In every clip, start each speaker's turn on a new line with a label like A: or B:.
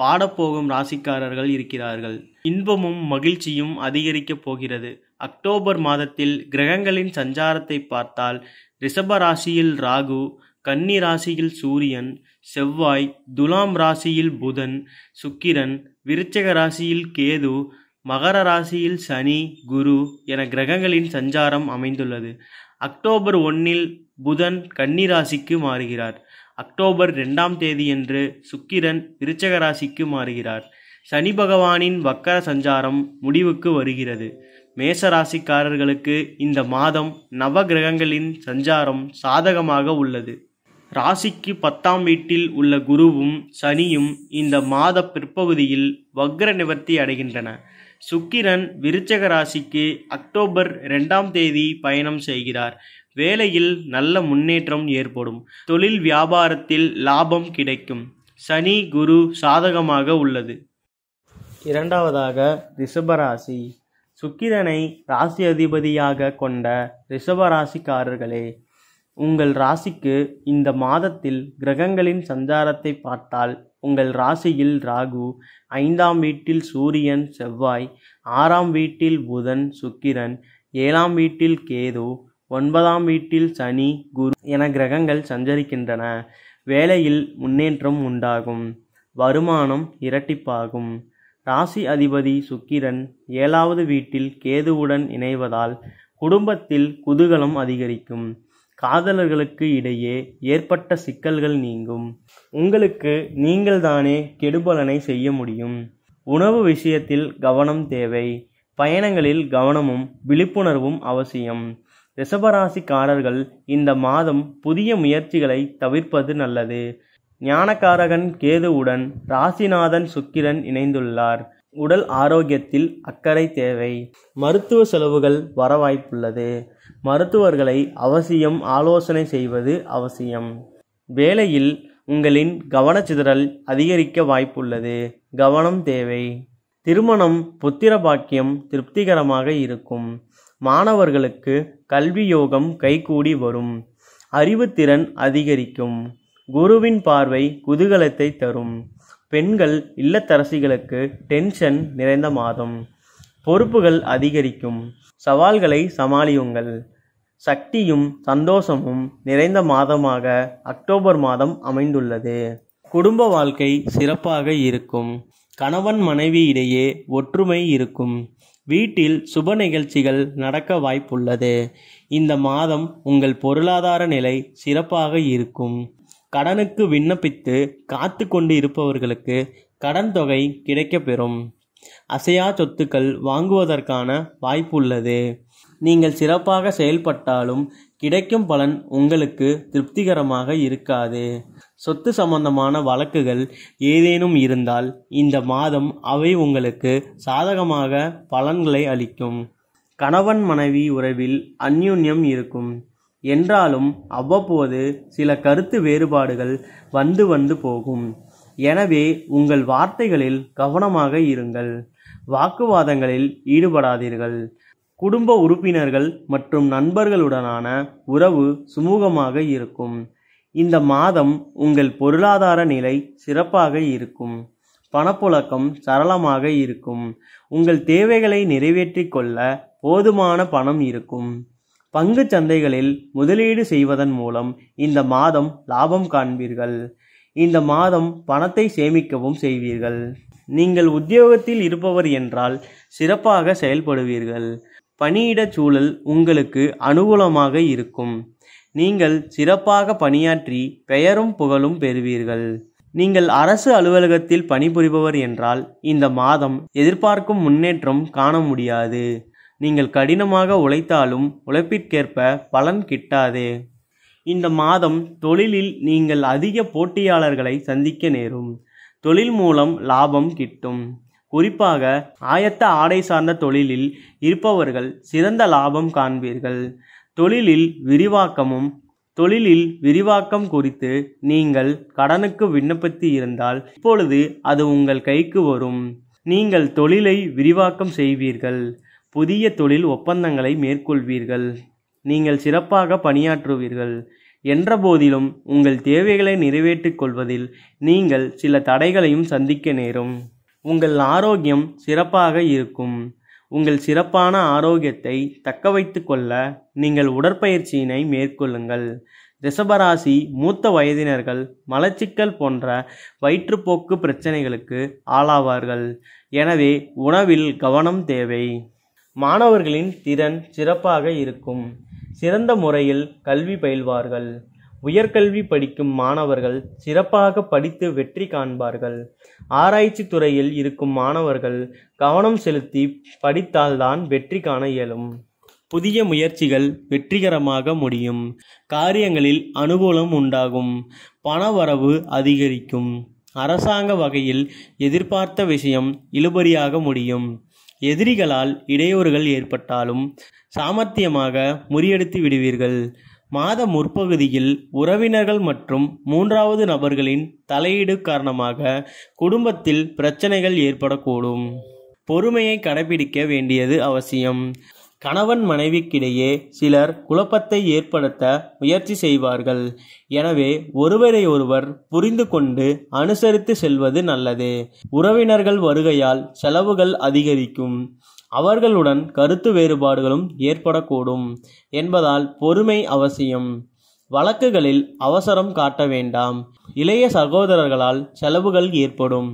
A: பாடப்போகும் ராசிக்காரர்கள் இருக்கிறார்கள் இன்பமும் மகிழ்ச்சியும் அதிகரிக்கப் போகிறது அக்டோபர் மாதத்தில் கிரகங்களின் சஞ்சாரத்தை பார்த்தால் ரிஷப ராசியில் ராகு கன்னி ராசியில் சூரியன் செவ்வாய் துலாம் ராசியில் புதன் சுக்கிரன் விருச்சக ராசியில் கேது மகர ராசியில் சனி குரு என கிரகங்களின் சஞ்சாரம் அமைந்துள்ளது அக்டோபர் ஒன்னில் புதன் கன்னி ராசிக்கு மாறுகிறார் அக்டோபர் ரெண்டாம் தேதியன்று சுக்கிரன் விருச்சக ராசிக்கு மாறுகிறார் சனி பகவானின் வக்கர சஞ்சாரம் முடிவுக்கு வருகிறது மேச ராசிக்காரர்களுக்கு இந்த மாதம் நவ கிரகங்களின் சஞ்சாரம் சாதகமாக உள்ளது ராசிக்கு பத்தாம் வீட்டில் உள்ள குருவும் சனியும் இந்த மாத பிற்பகுதியில் வக்ர நிவர்த்தி அடைகின்றன சுக்கிரன் விருச்சக ராசிக்கு அக்டோபர் ரெண்டாம் தேதி பயணம் செய்கிறார் வேலையில் நல்ல முன்னேற்றம் ஏற்படும் தொழில் வியாபாரத்தில் லாபம் கிடைக்கும் சனி குரு சாதகமாக உள்ளது இரண்டாவதாக ரிஷபராசி சுக்கிரனை ராசி அதிபதியாக கொண்ட ரிஷபராசிக்காரர்களே உங்கள் ராசிக்கு இந்த மாதத்தில் கிரகங்களின் சஞ்சாரத்தை பார்த்தால் உங்கள் ராசியில் ராகு ஐந்தாம் வீட்டில் சூரியன் செவ்வாய் ஆறாம் வீட்டில் புதன் சுக்கிரன் ஏழாம் வீட்டில் கேது ஒன்பதாம் வீட்டில் சனி குரு என கிரகங்கள் சஞ்சரிக்கின்றன வேலையில் முன்னேற்றம் உண்டாகும் வருமானம் இரட்டிப்பாகும் ராசி அதிபதி சுக்கிரன் ஏழாவது வீட்டில் கேதுவுடன் இணைவதால் குடும்பத்தில் குதூகலம் அதிகரிக்கும் காதலர்களுக்கு இடையே ஏற்பட்ட சிக்கல்கள் நீங்கும் உங்களுக்கு நீங்கள்தானே கெடுபலனை செய்ய முடியும் உணவு விஷயத்தில் கவனம் தேவை பயணங்களில் கவனமும் விழிப்புணர்வும் அவசியம் ரிஷபராசிக்காரர்கள் இந்த மாதம் புதிய முயற்சிகளை தவிர்ப்பது நல்லது ஞானக்காரகன் கேதுவுடன் ராசிநாதன் சுக்கிரன் இணைந்துள்ளார் உடல் ஆரோக்கியத்தில் அக்கறை தேவை மருத்துவ செலவுகள் வர வாய்ப்புள்ளது மருத்துவர்களை அவசியம் ஆலோசனை செய்வது அவசியம் வேலையில் உங்களின் கவனச்சிதறல் அதிகரிக்க வாய்ப்புள்ளது கவனம் தேவை திருமணம் புத்திர பாக்கியம் திருப்திகரமாக இருக்கும் மாணவர்களுக்கு கல்வியோகம் கைகூடி வரும் அறிவுத்திறன் அதிகரிக்கும் குருவின் பார்வை குதூகலத்தை தரும் பெண்கள் இல்லத்தரசிகளுக்கு டென்ஷன் நிறைந்த மாதம் பொறுப்புகள் அதிகரிக்கும் சவால்களை சமாளியுங்கள் சக்தியும் சந்தோஷமும் நிறைந்த மாதமாக அக்டோபர் மாதம் அமைந்துள்ளது குடும்ப வாழ்க்கை சிறப்பாக இருக்கும் கணவன் மனைவி இடையே ஒற்றுமை இருக்கும் வீட்டில் சுப நிகழ்ச்சிகள் நடக்க வாய்ப்புள்ளது இந்த மாதம் உங்கள் பொருளாதார நிலை சிறப்பாக இருக்கும் கடனுக்கு விண்ணப்பித்து காத்து கொண்டு இருப்பவர்களுக்கு கடன் தொகை கிடைக்கப்பெறும் அசையா சொத்துக்கள் வாங்குவதற்கான வாய்ப்புள்ளது நீங்கள் சிறப்பாக செயல்பட்டாலும் கிடைக்கும் பலன் உங்களுக்கு திருப்திகரமாக இருக்காது சொத்து சம்பந்தமான வழக்குகள் ஏதேனும் இருந்தால் இந்த மாதம் அவை உங்களுக்கு சாதகமாக பலன்களை அளிக்கும் கணவன் மனைவி உறவில் அந்யுன்யம் இருக்கும் என்றாலும் அவ்வப்போது சில கருத்து வேறுபாடுகள் வந்து வந்து போகும் எனவே உங்கள் வார்த்தைகளில் கவனமாக இருங்கள் வாக்குவாதங்களில் ஈடுபடாதீர்கள் குடும்ப உறுப்பினர்கள் மற்றும் நண்பர்களுடனான உறவு சுமூகமாக இருக்கும் இந்த மாதம் உங்கள் பொருளாதார நிலை சிறப்பாக இருக்கும் பணப்புழக்கம் சரளமாக இருக்கும் உங்கள் தேவைகளை நிறைவேற்றிக் கொள்ள போதுமான பணம் இருக்கும் பங்கு சந்தைகளில் முதலீடு செய்வதன் மூலம் இந்த மாதம் லாபம் காண்பீர்கள் இந்த மாதம் பணத்தை சேமிக்கவும் செய்வீர்கள் நீங்கள் உத்தியோகத்தில் இருப்பவர் என்றால் சிறப்பாக செயல்படுவீர்கள் பணியிடச் சூழல் உங்களுக்கு அனுகூலமாக இருக்கும் நீங்கள் சிறப்பாக பணியாற்றி பெயரும் புகழும் பெறுவீர்கள் நீங்கள் அரசு அலுவலகத்தில் பணிபுரிபவர் என்றால் இந்த மாதம் எதிர்பார்க்கும் முன்னேற்றம் காண முடியாது நீங்கள் கடினமாக உழைத்தாலும் உழைப்பிற்கேற்ப பலன் கிட்டாது இந்த மாதம் தொழிலில் நீங்கள் அதிக போட்டியாளர்களை சந்திக்க நேரும் தொழில் மூலம் லாபம் கிட்டும் குறிப்பாக ஆயத்த ஆடை சார்ந்த தொழிலில் இருப்பவர்கள் சிறந்த லாபம் காண்பீர்கள் தொழிலில் விரிவாக்கமும் தொழிலில் விரிவாக்கம் குறித்து நீங்கள் கடனுக்கு விண்ணப்பித்து இருந்தால் இப்பொழுது அது உங்கள் கைக்கு வரும் நீங்கள் தொழிலை விரிவாக்கம் செய்வீர்கள் புதிய தொழில் ஒப்பந்தங்களை மேற்கொள்வீர்கள் நீங்கள் சிறப்பாக பணியாற்றுவீர்கள் என்ற போதிலும் உங்கள் தேவைகளை நிறைவேற்றிக் கொள்வதில் நீங்கள் சில தடைகளையும் சந்திக்க நேரும் உங்கள் ஆரோக்கியம் சிறப்பாக இருக்கும் உங்கள் சிறப்பான ஆரோக்கியத்தை தக்க வைத்து கொள்ள நீங்கள் உடற்பயிற்சியினை மேற்கொள்ளுங்கள் ரிஷபராசி மூத்த வயதினர்கள் மலச்சிக்கல் போன்ற வயிற்றுப்போக்கு பிரச்சனைகளுக்கு ஆளாவார்கள் எனவே உணவில் கவனம் தேவை மாணவர்களின் திறன் சிறப்பாக இருக்கும் சிறந்த முறையில் கல்வி பயில்வார்கள் உயர்கல்வி படிக்கும் மாணவர்கள் சிறப்பாக படித்து வெற்றி காண்பார்கள் ஆராய்ச்சி துறையில் இருக்கும் மாணவர்கள் கவனம் செலுத்தி படித்தால்தான் வெற்றி காண இயலும் புதிய முயற்சிகள் வெற்றிகரமாக முடியும் காரியங்களில் அனுகூலம் உண்டாகும் பண வரவு அதிகரிக்கும் அரசாங்க வகையில் எதிர்பார்த்த விஷயம் இழுபறியாக முடியும் எதிரிகளால் இடையூறுகள் ஏற்பட்டாலும் சாமர்த்தியமாக முறியடித்து விடுவீர்கள் மாத முற்பகுதியில் உறவினர்கள் மற்றும் மூன்றாவது நபர்களின் தலையீடு காரணமாக குடும்பத்தில் பிரச்சனைகள் ஏற்படக்கூடும் பொறுமையை கடைபிடிக்க வேண்டியது அவசியம் கணவன் மனைவிக்கிடையே சிலர் குழப்பத்தை ஏற்படுத்த முயற்சி செய்வார்கள் எனவே ஒருவரை ஒருவர் புரிந்து கொண்டு அனுசரித்து செல்வது நல்லது உறவினர்கள் வருகையால் செலவுகள் அதிகரிக்கும் அவர்களுடன் கருத்து வேறுபாடுகளும் ஏற்படக்கூடும் என்பதால் பொறுமை அவசியம் வழக்குகளில் அவசரம் காட்ட வேண்டாம் இளைய சகோதரர்களால் செலவுகள் ஏற்படும்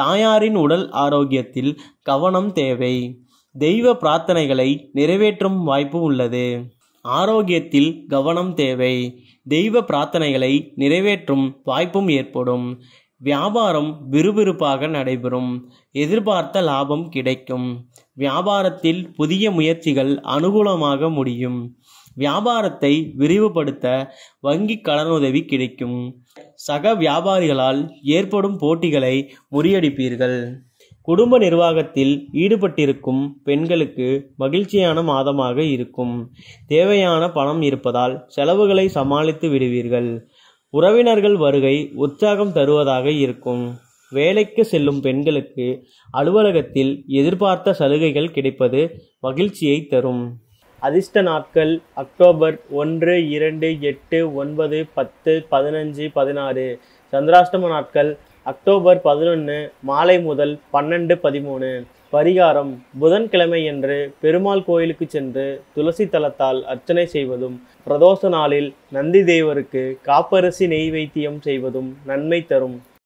A: தாயாரின் உடல் ஆரோக்கியத்தில் கவனம் தேவை தெய்வ பிரார்த்தனைகளை நிறைவேற்றும் வாய்ப்பு உள்ளது ஆரோக்கியத்தில் கவனம் தேவை தெய்வ பிரார்த்தனைகளை நிறைவேற்றும் வாய்ப்பும் ஏற்படும் வியாபாரம் விறுவிறுப்பாக நடைபெறும் எதிர்பார்த்த லாபம் கிடைக்கும் வியாபாரத்தில் புதிய முயற்சிகள் அனுகூலமாக முடியும் வியாபாரத்தை விரிவுபடுத்த வங்கி கடனுதவி கிடைக்கும் சக வியாபாரிகளால் ஏற்படும் போட்டிகளை முறியடிப்பீர்கள் குடும்ப நிர்வாகத்தில் ஈடுபட்டிருக்கும் பெண்களுக்கு மகிழ்ச்சியான மாதமாக இருக்கும் தேவையான பணம் இருப்பதால் செலவுகளை சமாளித்து விடுவீர்கள் உறவினர்கள் வருகை உற்சாகம் தருவதாக இருக்கும் வேலைக்கு செல்லும் பெண்களுக்கு அலுவலகத்தில் எதிர்பார்த்த சலுகைகள் கிடைப்பது மகிழ்ச்சியை தரும் அதிர்ஷ்ட நாட்கள் அக்டோபர் ஒன்று இரண்டு எட்டு ஒன்பது பத்து பதினஞ்சு பதினாறு சந்திராஷ்டம நாட்கள் அக்டோபர் பதினொன்று மாலை முதல் பன்னெண்டு பதிமூணு பரிகாரம் புதன்கிழமை என்று பெருமாள் கோயிலுக்கு சென்று துளசி தலத்தால் அர்ச்சனை செய்வதும் பிரதோஷ நாளில் நந்தி தேவருக்கு காப்பரிசி வைத்தியம் செய்வதும் நன்மை தரும்